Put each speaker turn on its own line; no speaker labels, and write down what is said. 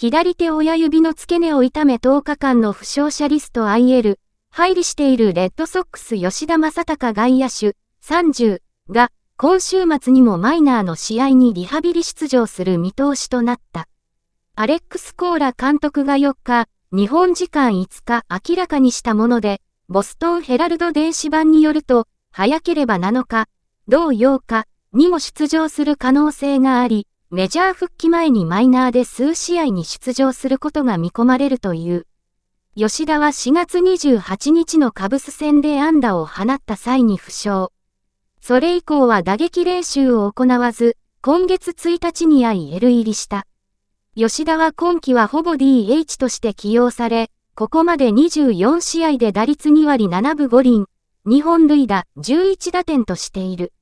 左手親指の付け根を痛め10日間の負傷者リスト IL、入りしているレッドソックス吉田正隆外野手30が今週末にもマイナーの試合にリハビリ出場する見通しとなった。アレックス・コーラ監督が4日、日本時間5日明らかにしたもので、ボストンヘラルド電子版によると、早ければ7日、同8日にも出場する可能性があり、メジャー復帰前にマイナーで数試合に出場することが見込まれるという。吉田は4月28日のカブス戦で安打を放った際に負傷。それ以降は打撃練習を行わず、今月1日にい l 入りした。吉田は今季はほぼ DH として起用され、ここまで24試合で打率2割7分5厘、2本塁打11打点としている。